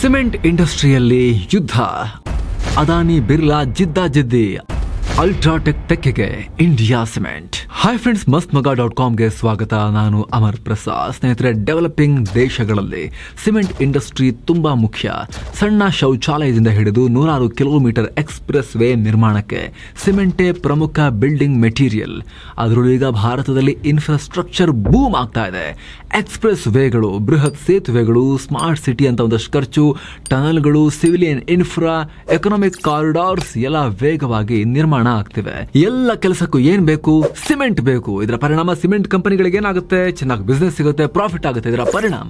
cement ಇಂಡಸ್ಟ್ರಿಯಲ್ಲಿ ಯುದ್ಧ ಅದಾನಿ ಬಿರ್ಲಾ ಜಿದ್ದಿ ಅಲ್ಟ್ರಾಟೆಕ್ ತೆಕ್ಕೆಗೆ India cement hi friends Masth Maga dot ಕಾಮ್ಗೆ ಸ್ವಾಗತ ನಾನು ಅಮರ್ ಪ್ರಸಾದ್ ಸ್ನೇಹಿತರೆ ಡೆವಲಪಿಂಗ್ ದೇಶಗಳಲ್ಲಿ ಸಿಮೆಂಟ್ ಇಂಡಸ್ಟ್ರಿ ತುಂಬಾ ಮುಖ್ಯ ಸಣ್ಣ ಶೌಚಾಲಯದಿಂದ ಹಿಡಿದು ನೂರಾರು ಕಿಲೋಮೀಟರ್ ಎಕ್ಸ್ಪ್ರೆಸ್ ವೇ ನಿರ್ಮಾಣಕ್ಕೆ ಸಿಮೆಂಟೇ ಪ್ರಮುಖ ಬಿಲ್ಡಿಂಗ್ ಮೆಟೀರಿಯಲ್ ಅದರಲ್ಲೂ ಈಗ ಭಾರತದಲ್ಲಿ ಇನ್ಫ್ರಾಸ್ಟ್ರಕ್ಚರ್ ಬೂಮ್ ಆಗ್ತಾ ಇದೆ ಎಕ್ಸ್ಪ್ರೆಸ್ ವೇಗಳು ಬೃಹತ್ ಸೇತುವೆಗಳು ಸ್ಮಾರ್ಟ್ ಸಿಟಿ ಅಂತ ಒಂದಷ್ಟು ಖರ್ಚು ಟನಲ್ಗಳು ಸಿವಿಲಿಯನ್ ಇನ್ಫ್ರಾ ಎಕನಾಮಿಕ್ ಕಾರಿಡಾರ್ಸ್ ಎಲ್ಲ ವೇಗವಾಗಿ ನಿರ್ಮಾಣ ಆಗ್ತಿವೆ ಎಲ್ಲ ಕೆಲಸಕ್ಕೂ ಏನ್ ಬೇಕು ಸಿಮೆಂಟ್ ಬೇಕು ಇದರ ಪರಿಣಾಮ ಸಿಮೆಂಟ್ ಕಂಪನಿಗಳಿಗೆ ಏನಾಗುತ್ತೆ ಚೆನ್ನಾಗಿ ಬಿಸ್ನೆಸ್ ಸಿಗುತ್ತೆ ಪ್ರಾಫಿಟ್ ಆಗುತ್ತೆ ಇದರ ಪರಿಣಾಮ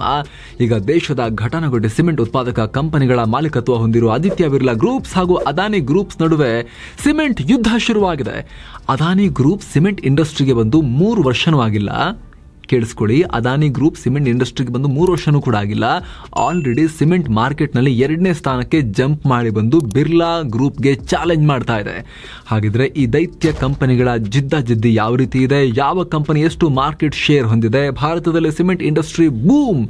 ಈಗ ದೇಶದ ಘಟನಗೊಂಡೆ ಸಿಮೆಂಟ್ ಉತ್ಪಾದಕ ಕಂಪನಿಗಳ ಮಾಲೀಕತ್ವ ಹೊಂದಿರುವ ಆದಿತ್ಯ ಬಿರ್ಲಾ ಗ್ರೂಪ್ಸ್ ಹಾಗೂ ಅದಾನಿ ಗ್ರೂಪ್ಸ್ ನಡುವೆ ಸಿಮೆಂಟ್ ಯುದ್ಧ ಶುರುವಾಗಿದೆ ಅದಾನಿ ಗ್ರೂಪ್ ಸಿಮೆಂಟ್ ಇಂಡಸ್ಟ್ರಿಗೆ ಬಂದು ಮೂರು ವರ್ಷನೂ ಆಗಿಲ್ಲ ಕೇಳಿಸ್ಕೊಳ್ಳಿ ಅದಾನಿ ಗ್ರೂಪ್ ಸಿಮೆಂಟ್ ಇಂಡಸ್ಟ್ರಿಗೆ ಬಂದು ಮೂರು ವರ್ಷನೂ ಕೂಡ ಆಗಿಲ್ಲ ಆಲ್ರೆಡಿ ಸಿಮೆಂಟ್ ಮಾರ್ಕೆಟ್ನಲ್ಲಿ ಎರಡನೇ ಸ್ಥಾನಕ್ಕೆ ಜಂಪ್ ಮಾಡಿ ಬಂದು ಬಿರ್ಲಾ ಗ್ರೂಪ್ಗೆ ಚಾಲೆಂಜ್ ಮಾಡ್ತಾ ಇದೆ ಹಾಗಿದ್ರೆ ಈ ದೈತ್ಯ ಕಂಪನಿಗಳ ಜಿದ್ದಿ ಯಾವ ರೀತಿ ಇದೆ ಯಾವ ಕಂಪನಿ ಎಷ್ಟು ಮಾರ್ಕೆಟ್ ಶೇರ್ ಹೊಂದಿದೆ ಭಾರತದಲ್ಲಿ ಸಿಮೆಂಟ್ ಇಂಡಸ್ಟ್ರಿ ಬೂಮ್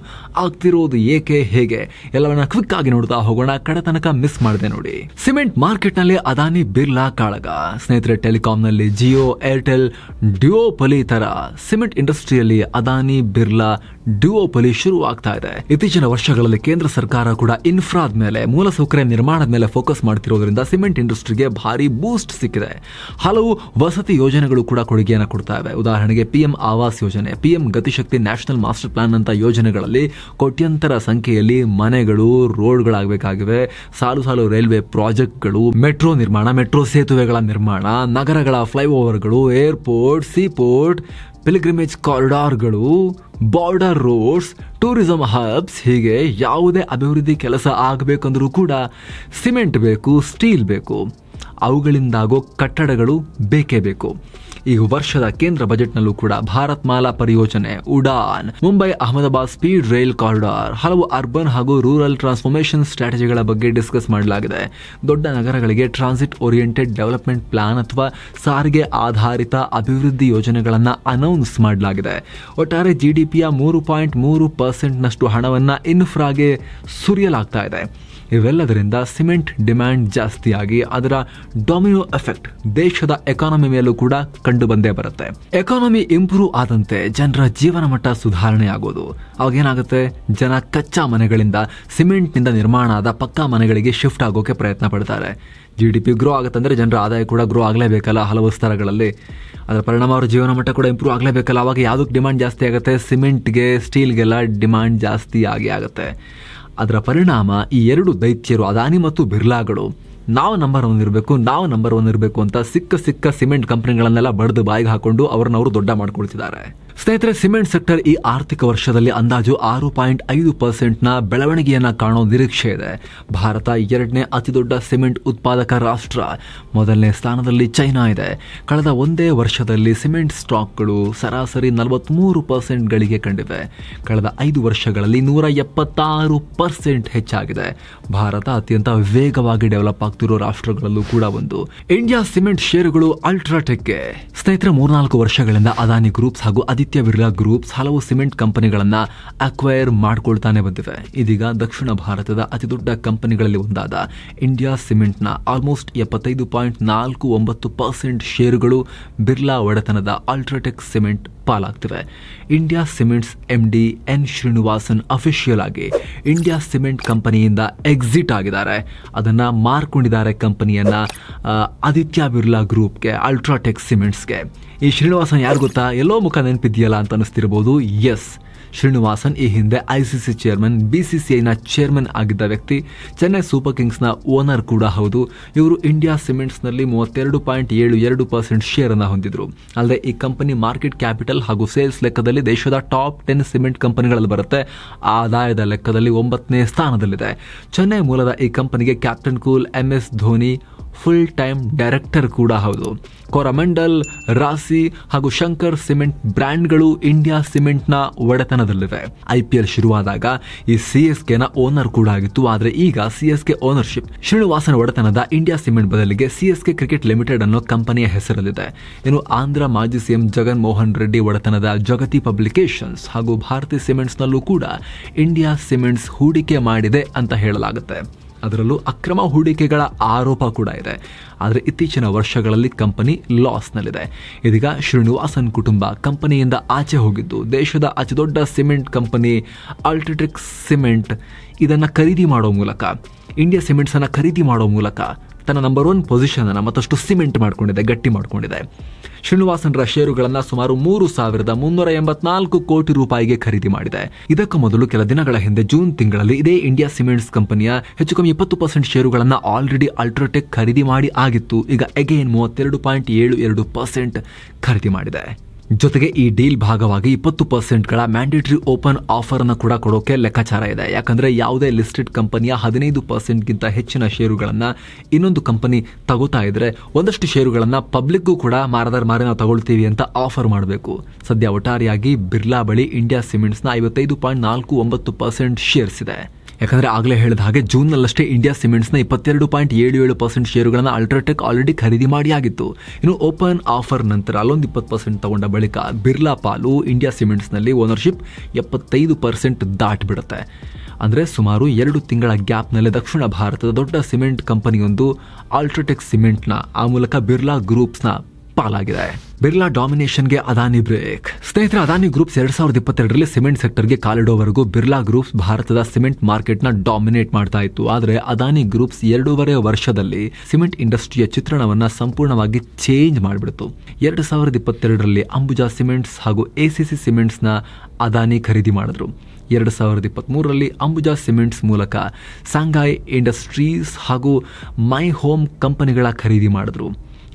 ಆಗ್ತಿರೋದು ಏಕೆ ಹೇಗೆ ಎಲ್ಲವನ್ನ ಕ್ವಿಕ್ ಆಗಿ ನೋಡ್ತಾ ಹೋಗೋಣ ಕಡತನಕ ಮಿಸ್ ಮಾಡಿದೆ ನೋಡಿ ಸಿಮೆಂಟ್ ಮಾರ್ಕೆಟ್ ನಲ್ಲಿ ಅದಾನಿ ಬಿರ್ಲಾ ಕಾಳಗ ಸ್ನೇಹಿತರೆ ಟೆಲಿಕಾಂ ನಲ್ಲಿ ಜಿಯೋ ಏರ್ಟೆಲ್ ಡಿಯೋಪಲಿ ತರ ಸಿಮೆಂಟ್ ಇಂಡಸ್ಟ್ರಿಯಲ್ಲಿ ಅದಾನಿ ಬಿರ್ಲಾ ಪಲಿ ಶುರು ಆಗ್ತಾ ಇದೆ ಇತ್ತೀಚಿನ ವರ್ಷಗಳಲ್ಲಿ ಕೇಂದ್ರ ಸರ್ಕಾರ ಕೂಡ ಇನ್ಫ್ರಾದ ಮೇಲೆ ಮೂಲಸೌಕರ್ಯ ನಿರ್ಮಾಣದ ಮೇಲೆ ಫೋಕಸ್ ಮಾಡ್ತಿರೋದ್ರಿಂದ ಸಿಮೆಂಟ್ ಇಂಡಸ್ಟ್ರಿಗೆ ಭಾರಿ ಬೂಸ್ಟ್ ಸಿಕ್ಕಿದೆ ಹಲವು ವಸತಿ ಯೋಜನೆಗಳು ಕೂಡ ಕೊಡುಗೆಯನ್ನು ಕೊಡ್ತಾ ಇವೆ ಉದಾಹರಣೆಗೆ ಪಿಎಂ ಆವಾಸ್ ಯೋಜನೆ PM GatiShakti national master plan ಅಂತ ಯೋಜನೆಗಳಲ್ಲಿ ಕೋಟ್ಯಂತರ ಸಂಖ್ಯೆಯಲ್ಲಿ ಮನೆಗಳು ರೋಡ್ಗಳಾಗಬೇಕಾಗಿವೆ ಸಾಲು ಸಾಲು ರೈಲ್ವೆ ಪ್ರಾಜೆಕ್ಟ್ಗಳು ಮೆಟ್ರೋ ನಿರ್ಮಾಣ ಮೆಟ್ರೋ ಸೇತುವೆಗಳ ನಿರ್ಮಾಣ ನಗರಗಳ ಫ್ಲೈಓವರ್ಗಳು ಏರ್ಪೋರ್ಟ್ ಸೀಪೋರ್ಟ್ ಪಿಲ್ಗ್ರಿಮೇಜ್ ಕಾರಿಡಾರ್ಗಳು ಬಾರ್ಡರ್ ರೋಡ್ಸ್ ಟೂರಿಸಂ ಹಬ್ಸ್ ಹೀಗೆ ಯಾವುದೇ ಅಭಿವೃದ್ಧಿ ಕೆಲಸ ಆಗಬೇಕಂದ್ರೂ ಕೂಡ ಸಿಮೆಂಟ್ ಬೇಕು ಸ್ಟೀಲ್ ಬೇಕು ಅವುಗಳಿಂದಾಗೋ ಕಟ್ಟಡಗಳು ಬೇಕೇ ಬೇಕು ಈ ವರ್ಷದ ಕೇಂದ್ರ ಬಜೆಟ್ನಲ್ಲೂ ಕೂಡ ಭಾರತ್ ಮಾಲಾ ಪರಿಯೋಜನೆ Udan Mumbai Ahmedabad speed rail corridor ಹಲವು ಅರ್ಬನ್ ಹಾಗೂ ರೂರಲ್ ಟ್ರಾನ್ಸ್ಫಾರ್ಮೇಶನ್ ಸ್ಟ್ರಾಟಜಿಗಳ ಬಗ್ಗೆ ಡಿಸ್ಕಸ್ ಮಾಡಲಾಗಿದೆ ದೊಡ್ಡ ನಗರಗಳಿಗೆ ಟ್ರಾನ್ಸಿಟ್ ಓರಿಯೆಂಟೆಡ್ ಡೆವಲಪ್ಮೆಂಟ್ ಪ್ಲಾನ್ ಅಥವಾ ಸಾರಿಗೆ ಆಧಾರಿತ ಅಭಿವೃದ್ಧಿ ಯೋಜನೆಗಳನ್ನು ಅನೌನ್ಸ್ ಮಾಡಲಾಗಿದೆ ಒಟ್ಟಾರೆ ಜಿಡಿಪಿಯ ಮೂರು ಪಾಯಿಂಟ್ ಮೂರು ಪರ್ಸೆಂಟ್ನಷ್ಟು ಹಣವನ್ನು ಇನ್ಫ್ರಾಗೆ ಸುರಿಯಲಾಗ್ತಾ ಇದೆ ಇವೆಲ್ಲದರಿಂದ ಸಿಮೆಂಟ್ ಡಿಮ್ಯಾಂಡ್ ಜಾಸ್ತಿಯಾಗಿ ಅದರ ಡೊಮಿನೋ ಎಫೆಕ್ಟ್ ದೇಶದ ಎಕಾನಮಿ ಮೇಲೂ ಕೂಡ ಕಂಡು ಬಂದೇ ಬರುತ್ತೆ ಎಕಾನಮಿ ಇಂಪ್ರೂವ್ ಆದಂತೆ ಜನರ ಜೀವನ ಮಟ್ಟ ಸುಧಾರಣೆ ಆಗೋದು ಏನಾಗುತ್ತೆ ಜನ ಕಚ್ಚಾ ಮನೆಗಳಿಂದ ನಿಂದ ನಿರ್ಮಾಣ ಆದ ಪಕ್ಕಾ ಮನೆಗಳಿಗೆ ಶಿಫ್ಟ್ ಆಗೋಕೆ ಪ್ರಯತ್ನ ಪಡ್ತಾರೆ ಜಿ ಡಿ ಪಿ ಗ್ರೋ ಆಗುತ್ತಂದರೆ ಜನರ ಆದಾಯ ಕೂಡ ಗ್ರೋ ಆಗಲೇಬೇಕಲ್ಲ ಹಲವು ಸ್ತರಗಳಲ್ಲಿ ಅದರ ಪರಿಣಾಮ ಅವರ ಜೀವನ ಮಟ್ಟ ಕೂಡ ಇಂಪ್ರೂವ್ ಆಗಲೇಬೇಕಲ್ಲ ಅವಾಗ ಯಾವುದಕ್ಕೆ ಡಿಮ್ಯಾಂಡ್ ಜಾಸ್ತಿ ಆಗುತ್ತೆ ಸಿಮೆಂಟ್ಗೆ ಸ್ಟೀಲ್ಗೆಲ್ಲ ಡಿಮ್ಯಾಂಡ್ ಜಾಸ್ತಿ ಆಗಿ ಆಗುತ್ತೆ ಅದರ ಪರಿಣಾಮ ಈ ಎರಡು ದೈತ್ಯರು ಅದಾನಿ ಮತ್ತು ಬಿರ್ಲಾಗಳು ನಾವು ನಂಬರ್ ಒನ್ ಇರಬೇಕು ನಾವು ನಂಬರ್ ಒನ್ ಇರಬೇಕು ಅಂತ ಸಿಕ್ಕ ಸಿಕ್ಕ ಸಿಮೆಂಟ್ ಕಂಪ್ನಿಗಳನ್ನೆಲ್ಲ ಬಡ್ದು ಬಾಯಿಗೆ ಹಾಕೊಂಡು ಅವ್ರನ್ನ ಅವರು ದೊಡ್ಡ ಮಾಡ್ಕೊಳ್ತಿದ್ದಾರೆ ಸ್ನೇಹಿತರೆ ಸಿಮೆಂಟ್ ಸೆಕ್ಟರ್ ಈ ಆರ್ಥಿಕ ವರ್ಷದಲ್ಲಿ ಅಂದಾಜು ಆರು ಪಾಯಿಂಟ್ ಐದು ಪರ್ಸೆಂಟ್ನ ಬೆಳವಣಿಗೆಯನ್ನು ಕಾಣೋ ನಿರೀಕ್ಷೆ ಇದೆ ಭಾರತ ಎರಡನೇ ಅತಿದೊಡ್ಡ ಸಿಮೆಂಟ್ ಉತ್ಪಾದಕ ರಾಷ್ಟ್ರ ಮೊದಲನೇ ಸ್ಥಾನದಲ್ಲಿ ಚೈನಾ ಇದೆ ಕಳೆದ ಒಂದೇ ವರ್ಷದಲ್ಲಿ ಸಿಮೆಂಟ್ ಸ್ಟಾಕ್ಗಳು ಸರಾಸರಿ ನಲವತ್ತ್ಮೂರು ಪರ್ಸೆಂಟ್ಗಳಿಗೆ ಕಂಡಿವೆ ಕಳೆದ ಐದು ವರ್ಷಗಳಲ್ಲಿ ನೂರ ಎಪ್ಪತ್ತಾರು ಪರ್ಸೆಂಟ್ ಹೆಚ್ಚಾಗಿದೆ ಭಾರತ ಅತ್ಯಂತ ವೇಗವಾಗಿ ಡೆವಲಪ್ ಆಗ್ತಿರೋ ರಾಷ್ಟ್ರಗಳಲ್ಲೂ ಕೂಡ ಒಂದು ಇಂಡಿಯಾ ಸಿಮೆಂಟ್ ಶೇರುಗಳು ಅಲ್ಟ್ರಾಟೆಕ್ಗೆ ಸ್ನೇಹಿತರೆ ಮೂರ್ನಾಲ್ಕು ವರ್ಷಗಳಿಂದ ಅದಾನಿ ಗ್ರೂಪ್ಸ್ ಹಾಗೂ ಆದಿತ್ಯ ಬಿರ್ಲಾ ಗ್ರೂಪ್ಸ್ ಹಲವು ಸಿಮೆಂಟ್ ಕಂಪನಿಗಳನ್ನು ಅಕ್ವೈರ್ ಮಾಡಿಕೊಳ್ತಾನೆ ಬಂದಿವೆ ಇದೀಗ ದಕ್ಷಿಣ ಭಾರತದ ಅತಿದೊಡ್ಡ ಕಂಪನಿಗಳಲ್ಲಿ ಒಂದಾದ ಇಂಡಿಯಾ ಸಿಮೆಂಟ್ನ ಆಲ್ಮೋಸ್ಟ್ ಎಪ್ಪತ್ತೈದು ಪಾಯಿಂಟ್ ನಾಲ್ಕು ಒಂಬತ್ತು ಪರ್ಸೆಂಟ್ ಷೇರುಗಳು ಬಿರ್ಲಾ ಒಡೆತನದ ಅಲ್ಟ್ರಾಟೆಕ್ ಸಿಮೆಂಟ್ ಪಾಲಾಗ್ತಿವೆ India cements M D N Srinivasan official ಆಗಿ ಇಂಡಿಯಾ ಸಿಮೆಂಟ್ ಕಂಪನಿಯಿಂದ ಎಕ್ಸಿಟ್ ಆಗಿದ್ದಾರೆ ಅದನ್ನು ಮಾರ್ಕೊಂಡಿದ್ದಾರೆ ಕಂಪನಿಯನ್ನು ಆದಿತ್ಯ ಬಿರ್ಲಾ ಗ್ರೂಪ್ಗೆ ಅಲ್ಟ್ರಾಟೆಕ್ ಸಿಮೆಂಟ್ಸ್ಗೆ ಈ ಶ್ರೀನಿವಾಸನ್ ಯಾರು ಗೊತ್ತಾ ಎಲ್ಲೋ ಮುಖ ನೆನಪಿದೆಯಲ್ಲ ಅಂತ ಅನ್ನಿಸ್ತಿರ್ಬೋದು ಎಸ್ ಶ್ರೀನಿವಾಸನ್ ಈ ಹಿಂದೆ ಐಸಿಸಿ ಚೇರ್ಮನ್ ಬಿಸಿಸಿಐನ ಚೇರ್ಮನ್ ಆಗಿದ್ದ ವ್ಯಕ್ತಿ ಚೆನ್ನೈ ಸೂಪರ್ ಕಿಂಗ್ಸ್ನ ಓನರ್ ಕೂಡ ಹೌದು ಇವರು ಇಂಡಿಯಾ ಸಿಮೆಂಟ್ಸ್ನಲ್ಲಿ ಮೂವತ್ತೆರಡು ಪಾಯಿಂಟ್ ಏಳು ಎರಡು ಪರ್ಸೆಂಟ್ ಶೇರ್ ಅನ್ನು ಹೊಂದಿದ್ರು ಅಲ್ಲದೆ ಈ ಕಂಪನಿ ಮಾರ್ಕೆಟ್ ಕ್ಯಾಪಿಟಲ್ ಹಾಗೂ ಸೇಲ್ಸ್ ಲೆಕ್ಕದಲ್ಲಿ ದೇಶದ ಟಾಪ್ ಟೆನ್ ಸಿಮೆಂಟ್ ಕಂಪನಿಗಳಲ್ಲಿ ಬರುತ್ತೆ ಆದಾಯದ ಲೆಕ್ಕದಲ್ಲಿ ಒಂಬತ್ತನೇ ಸ್ಥಾನದಲ್ಲಿದೆ ಚೆನ್ನೈ ಮೂಲದ ಈ ಕಂಪನಿಗೆ captain cool M S Dhoni full time director ಕೂಡ ಹೌದು ಕೊರಮಂಡಲ್ ರಾಸಿ ಹಾಗೂ ಶಂಕರ್ ಸಿಮೆಂಟ್ ಬ್ರ್ಯಾಂಡ್ಗಳು ಇಂಡಿಯಾ ಸಿಮೆಂಟ್ನ ಒಡೆತನದಲ್ಲಿವೆ ಐ ಪಿ ಎಲ್ ಶುರುವಾದಾಗ ಈ ಸಿ ಎಸ್ ಕೆನ ಓನರ್ ಕೂಡ ಆಗಿತ್ತು ಆದರೆ ಈಗ C S K ownership Srinivasan ಒಡೆತನದ ಇಂಡಿಯಾ ಸಿಮೆಂಟ್ ಬದಲಿಗೆ C S K cricket limited ಅನ್ನೋ ಕಂಪನಿಯ ಹೆಸರಲ್ಲಿದೆ ಇನ್ನು ಆಂಧ್ರ ಮಾಜಿ ಸಿಎಂ ಜಗನ್ ಮೋಹನ್ ರೆಡ್ಡಿ ಒಡೆತನದ ಜಗತಿ ಪಬ್ಲಿಕೇಶನ್ಸ್ ಹಾಗೂ ಭಾರತಿ ಸಿಮೆಂಟ್ಸ್ನಲ್ಲೂ ಕೂಡ ಇಂಡಿಯಾ ಸಿಮೆಂಟ್ಸ್ ಹೂಡಿಕೆ ಮಾಡಿದೆ ಅಂತ ಹೇಳಲಾಗುತ್ತೆ ಅದರಲ್ಲೂ ಅಕ್ರಮ ಹೂಡಿಕೆಗಳ ಆರೋಪ ಕೂಡ ಇದೆ ಆದರೆ ಇತ್ತೀಚಿನ ವರ್ಷಗಳಲ್ಲಿ ಕಂಪನಿ ಲಾಸ್ನಲ್ಲಿದೆ ಇದೀಗ ಶ್ರೀನಿವಾಸನ್ ಕುಟುಂಬ ಕಂಪನಿಯಿಂದ ಆಚೆ ಹೋಗಿದ್ದು ದೇಶದ ಅತಿದೊಡ್ಡ ದೊಡ್ಡ ಸಿಮೆಂಟ್ ಕಂಪನಿ ಅಲ್ಟಿಟ್ರಿಕ್ ಸಿಮೆಂಟ್ ಇದನ್ನು ಖರೀದಿ ಮಾಡೋ ಮೂಲಕ ಇಂಡಿಯಾ ಸಿಮೆಂಟ್ಸ್ ಅನ್ನು ಖರೀದಿ ಮಾಡುವ ಮೂಲಕ ತನ್ನ ನಂಬರ್ ಒನ್ ಪೊಸಿಷನ್ ಅನ್ನು ಮತ್ತಷ್ಟು ಸಿಮೆಂಟ್ ಮಾಡಿಕೊಂಡಿದೆ ಗಟ್ಟಿ ಮಾಡಿಕೊಂಡಿದೆ ಶ್ರೀನಿವಾಸನ್ರ ಷೇರುಗಳನ್ನು ಸುಮಾರು ಮೂರು ಸಾವಿರದ ಮುನ್ನೂರ ಎಂಬತ್ನಾಲ್ಕು ಕೋಟಿ ರೂಪಾಯಿಗೆ ಖರೀದಿ ಮಾಡಿದೆ ಇದಕ್ಕೂ ಮೊದಲು ಕೆಲ ದಿನಗಳ ಹಿಂದೆ ಜೂನ್ ತಿಂಗಳಲ್ಲಿ ಇದೇ ಇಂಡಿಯಾ ಸಿಮೆಂಟ್ಸ್ ಕಂಪನಿಯ ಹೆಚ್ಚು ಕಮ್ಮಿ ಇಪ್ಪತ್ತು ಪರ್ಸೆಂಟ್ ಷೇರುಗಳನ್ನು ಆಲ್ರೆಡಿ ಅಲ್ಟ್ರಾಟೆಕ್ ಖರೀದಿ ಮಾಡಿ ಆಗಿತ್ತು ಈಗ ಅಗೇನ್ ಮೂವತ್ತೆರಡು ಪಾಯಿಂಟ್ ಏಳು ಎರಡು ಪರ್ಸೆಂಟ್ ಖರೀದಿ ಮಾಡಿದೆ ಜೊತೆಗೆ ಈ ಡೀಲ್ ಭಾಗವಾಗಿ ಇಪ್ಪತ್ತು ಪರ್ಸೆಂಟ್ಗಳ ಮ್ಯಾಂಡೇಟರಿ ಓಪನ್ ಆಫರ್ ಅನ್ನು ಕೂಡ ಕೊಡೋಕೆ ಲೆಕ್ಕಾಚಾರ ಇದೆ ಯಾಕಂದ್ರೆ ಯಾವುದೇ ಲಿಸ್ಟೆಡ್ ಕಂಪನಿಯ ಹದಿನೈದು ಪರ್ಸೆಂಟ್ಗಿಂತ ಹೆಚ್ಚಿನ ಷೇರುಗಳನ್ನು ಇನ್ನೊಂದು ಕಂಪನಿ ತಗೋತಾ ಇದ್ರೆ ಒಂದಷ್ಟು ಷೇರುಗಳನ್ನು ಪಬ್ಲಿಕ್ಗೂ ಕೂಡ ಮಾರದರ್ ಮಾರಿ ನಾವು ತಗೊಳ್ತೀವಿ ಅಂತ ಆಫರ್ ಮಾಡಬೇಕು ಸದ್ಯ ಒಟ್ಟಾರೆಯಾಗಿ ಬಿರ್ಲಾ ಬಳಿ ಇಂಡಿಯಾ ಸಿಮೆಂಟ್ಸ್ನ ಐವತ್ತೈದು ಪಾಯಿಂಟ್ ನಾಲ್ಕು ಒಂಬತ್ತು ಪರ್ಸೆಂಟ್ ಶೇರ್ಸ್ ಇದೆ ಯಾಕಂದ್ರೆ ಆಗಲೇ ಹೇಳಿದ ಹಾಗೆ ಜೂನ್ನಲ್ಲಷ್ಟೇ ಇಂಡಿಯಾ ಸಿಮೆಂಟ್ಸ್ನ ಇಪ್ಪತ್ತೆರಡು ಪಾಯಿಂಟ್ ಏಳು ಏಳು ಪರ್ಸೆಂಟ್ ಶೇರುಗಳನ್ನು ಅಲ್ಟ್ರಾಟೆಕ್ ಆಲ್ರೆಡಿ ಖರೀದಿ ಮಾಡಿ ಆಗಿತ್ತು ಇನ್ನು ಓಪನ್ ಆಫರ್ ನಂತರ ಅಲ್ಲೊಂದು ಇಪ್ಪತ್ತು ಪರ್ಸೆಂಟ್ ತಗೊಂಡ ಬಳಿಕ ಬಿರ್ಲಾ ಪಾಲು ಇಂಡಿಯಾ ಸಿಮೆಂಟ್ಸ್ನಲ್ಲಿ ಓನರ್ಶಿಪ್ ಎಪ್ಪತ್ತೈದು ಪರ್ಸೆಂಟ್ ದಾಟಿಬಿಡುತ್ತೆ ಅಂದರೆ ಸುಮಾರು ಎರಡು ತಿಂಗಳ ಗ್ಯಾಪ್ನಲ್ಲಿ ದಕ್ಷಿಣ ಭಾರತದ ದೊಡ್ಡ ಸಿಮೆಂಟ್ ಕಂಪನಿಯೊಂದು ಆಲ್ಟ್ರಾಟೆಕ್ ಸಿಮೆಂಟ್ನ ಆ ಮೂಲಕ ಬಿರ್ಲಾ ಗ್ರೂಪ್ಸ್ನ ಪಾಲಾಗಿದೆ ಬಿರ್ಲಾ ಡಾಮಿನೇಷನ್ಗೆ ಅದಾನಿ ಬ್ರೇಕ್ ಸ್ನೇಹಿತರ ಅದಾನಿ ಗ್ರೂಪ್ಸ್ ಎರಡ್ ಸಾವಿರದ ಇಪ್ಪತ್ತೆರಡರಲ್ಲಿ ಸಿಮೆಂಟ್ ಸೆಕ್ಟರ್ಗೆ ಕಾಲಿಡೋವರೆಗೂ ಬಿರ್ಲಾ ಗ್ರೂಪ್ಸ್ ಭಾರತದ ಸಿಮೆಂಟ್ ಮಾರ್ಕೆಟ್ನ ಡಾಮಿನೇಟ್ ಮಾಡ್ತಾ ಇತ್ತು ಆದರೆ ಅದಾನಿ ಗ್ರೂಪ್ಸ್ ಎರಡೂವರೆ ವರ್ಷದಲ್ಲಿ ಸಿಮೆಂಟ್ ಇಂಡಸ್ಟ್ರಿಯ ಚಿತ್ರಣವನ್ನು ಸಂಪೂರ್ಣವಾಗಿ ಚೇಂಜ್ ಮಾಡಿಬಿಡ್ತು ಎರಡ್ ಸಾವಿರದ ಇಪ್ಪತ್ತೆರಡರಲ್ಲಿ ಅಂಬುಜಾ ಸಿಮೆಂಟ್ಸ್ ಹಾಗೂ ಸಿ ಸಿಮೆಂಟ್ಸ್ನ ಅದಾನಿ ಖರೀದಿ ಮಾಡಿದ್ರು ಎರಡು ಸಾವಿರದ ಇಪ್ಪತ್ತ್ಮೂರರಲ್ಲಿ ಅಂಬುಜಾ ಸಿಮೆಂಟ್ಸ್ ಮೂಲಕ ಸಾಂಘಾಯ್ ಇಂಡಸ್ಟ್ರೀಸ್ ಹಾಗೂ ಮೈ ಹೋಮ್ ಕಂಪನಿಗಳ ಖರೀದಿ ಮಾಡಿದ್ರು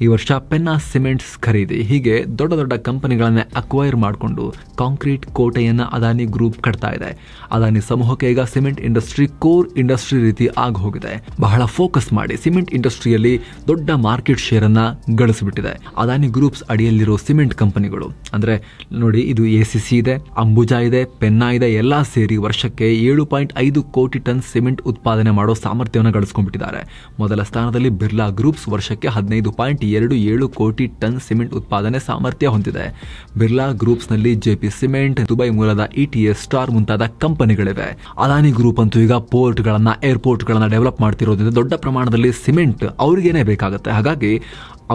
ಈ ವರ್ಷ ಪೆನ್ನಾ ಸಿಮೆಂಟ್ಸ್ ಖರೀದಿ ಹೀಗೆ ದೊಡ್ಡ ದೊಡ್ಡ ಕಂಪನಿಗಳನ್ನ ಅಕ್ವೈರ್ ಮಾಡಿಕೊಂಡು ಕಾಂಕ್ರೀಟ್ ಕೋಟೆಯನ್ನ ಅದಾನಿ ಗ್ರೂಪ್ ಕಟ್ತಾ ಇದೆ ಅದಾನಿ ಸಮೂಹಕ್ಕೆ ಈಗ ಸಿಮೆಂಟ್ ಇಂಡಸ್ಟ್ರಿ ಕೋರ್ ಇಂಡಸ್ಟ್ರಿ ರೀತಿ ಆಗಿ ಹೋಗಿದೆ ಬಹಳ ಫೋಕಸ್ ಮಾಡಿ ಸಿಮೆಂಟ್ ಇಂಡಸ್ಟ್ರಿಯಲ್ಲಿ ದೊಡ್ಡ ಮಾರ್ಕೆಟ್ ಶೇರ್ ಅನ್ನ ಗಳಿಸಿಬಿಟ್ಟಿದೆ ಅದಾನಿ ಗ್ರೂಪ್ಸ್ ಅಡಿಯಲ್ಲಿರೋ ಸಿಮೆಂಟ್ ಕಂಪನಿಗಳು ಅಂದ್ರೆ ನೋಡಿ ಇದು ಎ ಸಿ ಸಿ ಇದೆ ಅಂಬುಜಾ ಇದೆ ಪೆನ್ನಾ ಇದೆ ಎಲ್ಲಾ ಸೇರಿ ವರ್ಷಕ್ಕೆ ಏಳು ಪಾಯಿಂಟ್ ಐದು ಕೋಟಿ ಟನ್ ಸಿಮೆಂಟ್ ಉತ್ಪಾದನೆ ಮಾಡೋ ಸಾಮರ್ಥ್ಯವನ್ನು ಗಳಿಸ್ಕೊಂಡ್ಬಿಟ್ಟಿದ್ದಾರೆ ಮೊದಲ ಸ್ಥಾನದಲ್ಲಿ ಬಿರ್ಲಾ ಗ್ರೂಪ್ಸ್ ವರ್ಷಕ್ಕೆ ಹದಿನೈದು ಪಾಯಿಂಟ್ ಎರಡು ಏಳು ಕೋಟಿ ಟನ್ ಸಿಮೆಂಟ್ ಉತ್ಪಾದನೆ ಸಾಮರ್ಥ್ಯ ಹೊಂದಿದೆ ಬಿರ್ಲಾ ಗ್ರೂಪ್ಸ್ನಲ್ಲಿ ಜೆಪಿ ಸಿಮೆಂಟ್ ದುಬೈ ಮೂಲದ ಇಟಿಎಸ್ ಸ್ಟಾರ್ ಮುಂತಾದ ಕಂಪನಿಗಳಿವೆ ಅದಾನಿ ಗ್ರೂಪ್ ಅಂತೂ ಈಗ ಪೋರ್ಟ್ಗಳನ್ನ ಏರ್ಪೋರ್ಟ್ಗಳನ್ನ ಡೆವಲಪ್ ಮಾಡ್ತಿರೋದ್ರಿಂದ ದೊಡ್ಡ ಪ್ರಮಾಣದಲ್ಲಿ ಸಿಮೆಂಟ್ ಅವ್ರಿಗೇನೆ ಬೇಕಾಗುತ್ತೆ ಹಾಗಾಗಿ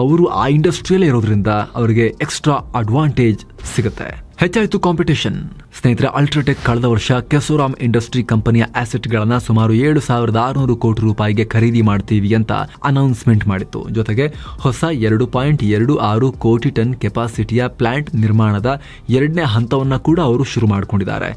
ಅವರು ಆ ಇಂಡಸ್ಟ್ರಿಯಲ್ಲೇ ಇರೋದ್ರಿಂದ ಅವರಿಗೆ ಎಕ್ಸ್ಟ್ರಾ ಅಡ್ವಾಂಟೇಜ್ ಸಿಗುತ್ತೆ ಹೆಚ್ಚಾಯಿತು ಕಾಂಪಿಟೇಷನ್ ಸ್ನೇಹಿತರೆ ಅಲ್ಟ್ರಾಟೆಕ್ ಕಳೆದ ವರ್ಷ ಕೆಸೋರಾಮ್ ಇಂಡಸ್ಟ್ರಿ ಕಂಪನಿಯ ಆಸೆಟ್ಗಳನ್ನು ಸುಮಾರು ಏಳು ಸಾವಿರದ ಆರುನೂರು ಕೋಟಿ ರೂಪಾಯಿಗೆ ಖರೀದಿ ಮಾಡ್ತೀವಿ ಅಂತ ಅನೌನ್ಸ್ಮೆಂಟ್ ಮಾಡಿತ್ತು ಜೊತೆಗೆ ಹೊಸ ಎರಡು ಪಾಯಿಂಟ್ ಎರಡು ಆರು ಕೋಟಿ ಟನ್ ಕೆಪಾಸಿಟಿಯ ಪ್ಲಾಂಟ್ ನಿರ್ಮಾಣದ ಎರಡನೇ ಹಂತವನ್ನು ಕೂಡ ಅವರು ಶುರು ಮಾಡಿಕೊಂಡಿದ್ದಾರೆ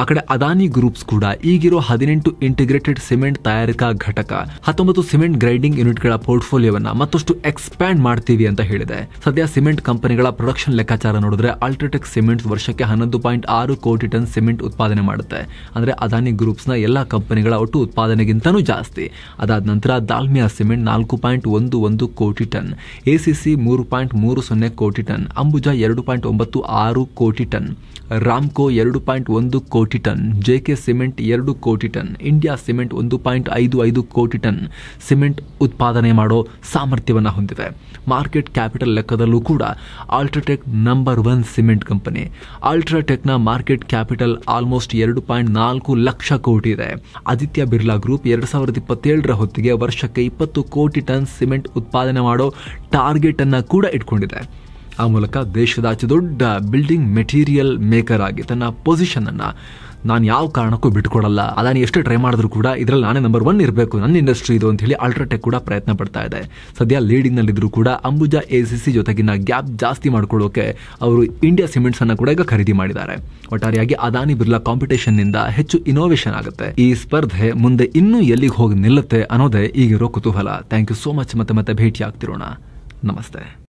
ಆ ಕಡೆ ಅದಾನಿ ಗ್ರೂಪ್ಸ್ ಕೂಡ ಈಗಿರೋ ಹದಿನೆಂಟು ಇಂಟಿಗ್ರೇಟೆಡ್ ಸಿಮೆಂಟ್ ತಯಾರಿಕಾ ಘಟಕ ಹತ್ತೊಂಬತ್ತು ಸಿಮೆಂಟ್ ಗ್ರೈಂಡಿಂಗ್ ಯೂನಿಟ್ಗಳ ಪೋರ್ಟ್ಫೋಲಿಯೋವನ್ನು ಮತ್ತಷ್ಟು ಎಕ್ಸ್ಪ್ಯಾಂಡ್ ಮಾಡ್ತೀವಿ ಅಂತ ಹೇಳಿದೆ ಸದ್ಯ ಸಿಮೆಂಟ್ ಕಂಪನಿಗಳ ಪ್ರೊಡಕ್ಷನ್ ಲೆಕ್ಕಾಚಾರ ನೋಡಿದ್ರೆ ಅಲ್ಟ್ರಾಟೆಕ್ ಸಿಮೆಂಟ್ಸ್ ವರ್ಷಕ್ಕೆ ಹನ್ನೊಂದು ಪಾಯಿಂಟ್ ಆರು ಕೋಟಿ ಟನ್ ಸಿಮೆಂಟ್ ಉತ್ಪಾದನೆ ಮಾಡುತ್ತೆ ಅಂದರೆ ಅದಾನಿ ಗ್ರೂಪ್ಸ್ನ ಎಲ್ಲ ಕಂಪನಿಗಳ ಒಟ್ಟು ಉತ್ಪಾದನೆಗಿಂತನೂ ಜಾಸ್ತಿ ಅದಾದ ನಂತರ ದಾಲ್ಮಿಯಾ ಸಿಮೆಂಟ್ ನಾಲ್ಕು ಪಾಯಿಂಟ್ ಒಂದು ಒಂದು ಕೋಟಿ ಟನ್ ಎ ಸಿ ಸಿ ಮೂರು ಪಾಯಿಂಟ್ ಮೂರು ಸೊನ್ನೆ ಕೋಟಿ ಟನ್ ಅಂಬುಜಾ ಎರಡು ಪಾಯಿಂಟ್ ಒಂಬತ್ತು ಆರು ಕೋಟಿ ಟನ್ ರಾಮ್ಕೋ ಎರಡು ಪಾಯಿಂಟ್ ಒಂದು ಕೋಟಿ ಟನ್ ಜೆ ಕೆ ಸಿಮೆಂಟ್ ಎರಡು ಕೋಟಿ ಟನ್ ಇಂಡಿಯಾ ಸಿಮೆಂಟ್ ಒಂದು ಪಾಯಿಂಟ್ ಐದು ಐದು ಕೋಟಿ ಟನ್ ಸಿಮೆಂಟ್ ಉತ್ಪಾದನೆ ಮಾಡೋ ಸಾಮರ್ಥ್ಯವನ್ನು ಹೊಂದಿದೆ ಮಾರ್ಕೆಟ್ ಕ್ಯಾಪಿಟಲ್ ಲೆಕ್ಕದಲ್ಲೂ ಕೂಡ UltraTech number one cement company ಆಲ್ಟ್ರಾಟೆಕ್ನ ಮಾರ್ಕೆಟ್ ಮಾರ್ಕೆಟ್ ಕ್ಯಾಪಿಟಲ್ ಆಲ್ಮೋಸ್ಟ್ ಎರಡು ಪಾಯಿಂಟ್ ನಾಲ್ಕು ಲಕ್ಷ ಕೋಟಿ ಇದೆ ಆದಿತ್ಯ ಬಿರ್ಲಾ ಗ್ರೂಪ್ ಎರಡು ಸಾವಿರದ ಇಪ್ಪತ್ತೇಳರ ಹೊತ್ತಿಗೆ ವರ್ಷಕ್ಕೆ ಇಪ್ಪತ್ತು ಕೋಟಿ ಟನ್ ಸಿಮೆಂಟ್ ಉತ್ಪಾದನೆ ಮಾಡೋ ಟಾರ್ಗೆಟ್ ಅನ್ನು ಕೂಡ ಇಟ್ಕೊಂಡಿದೆ ಆ ಮೂಲಕ ದೇಶದ ಅತಿ ದೊಡ್ಡ ಬಿಲ್ಡಿಂಗ್ ಮೆಟೀರಿಯಲ್ ಮೇಕರ್ ಆಗಿ ತನ್ನ ಪೊಸಿಷನ್ ಅನ್ನು ನಾನು ಯಾವ ಕಾರಣಕ್ಕೂ ಬಿಟ್ಕೊಡಲ್ಲ ಅದಾನಿ ಎಷ್ಟು ಟ್ರೈ ಮಾಡಿದ್ರು ಕೂಡ ಇದರಲ್ಲಿ ನಾನೇ ನಂಬರ್ ಒನ್ ಇರಬೇಕು ನನ್ನ ಇಂಡಸ್ಟ್ರಿ ಇದು ಅಂತ ಹೇಳಿ ಅಲ್ಟ್ರಾಟೆಕ್ ಕೂಡ ಪ್ರಯತ್ನ ಪಡ್ತಾ ಇದೆ ಸದ್ಯ ಲೀಡಿಂಗ್ ನಲ್ಲಿದ್ರು ಕೂಡ ಅಂಬುಜಾ ಎ ಸಿ ಸಿ ಜೊತೆಗಿನ ಗ್ಯಾಪ್ ಜಾಸ್ತಿ ಮಾಡ್ಕೊಳ್ಳೋಕೆ ಅವರು ಇಂಡಿಯಾ ಸಿಮೆಂಟ್ಸ್ ಅನ್ನು ಕೂಡ ಈಗ ಖರೀದಿ ಮಾಡಿದ್ದಾರೆ ಒಟ್ಟಾರೆಯಾಗಿ ಅದಾನಿ ಬಿರ್ಲಾ ಕಾಂಪಿಟೇಷನ್ ನಿಂದ ಹೆಚ್ಚು ಇನೋವೇಷನ್ ಆಗುತ್ತೆ ಈ ಸ್ಪರ್ಧೆ ಮುಂದೆ ಇನ್ನೂ ಎಲ್ಲಿಗೆ ಹೋಗಿ ನಿಲ್ಲುತ್ತೆ ಅನ್ನೋದೇ ಈಗಿರೋ ಕುತೂಹಲ ಥ್ಯಾಂಕ್ ಯು ಸೋ ಮಚ್ ಮತ್ತೆ ಮತ್ತೆ ಭೇಟಿ ಆಗ್ತಿರೋಣ ನಮಸ್ತೆ